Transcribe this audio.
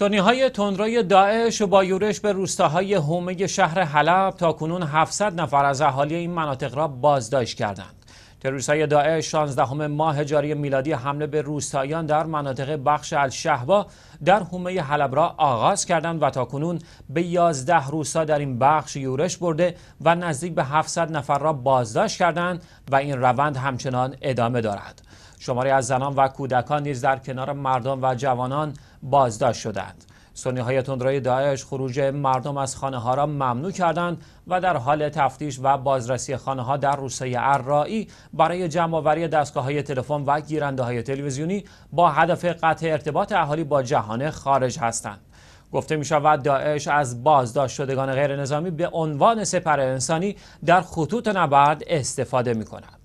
سنی های تندروی داعش با یورش به روستاهای هومه شهر حلب تا کنون 700 نفر از اهالی این مناطق را بازداشت کردند. تروریست های داعش 16 ماه جاری میلادی حمله به روستاییان در مناطق بخش الشهبا در هومه حلب را آغاز کردند و تا کنون به 11 روستا در این بخش یورش برده و نزدیک به 700 نفر را بازداشت کردند و این روند همچنان ادامه دارد. شماری از زنان و کودکان نیز در کنار مردان و جوانان بازداشت شدند سنی های تندروی داعش خروج مردم از خانه ها را ممنوع کردند و در حال تفتیش و بازرسی خانه ها در روسیه عرایی برای جمع آوری دستگاه های تلفن و گیرنده های تلویزیونی با هدف قطع ارتباط اهالی با جهان خارج هستند گفته می شود داعش از بازداشت شدگان غیر نظامی به عنوان سپر انسانی در خطوط نبرد استفاده می کند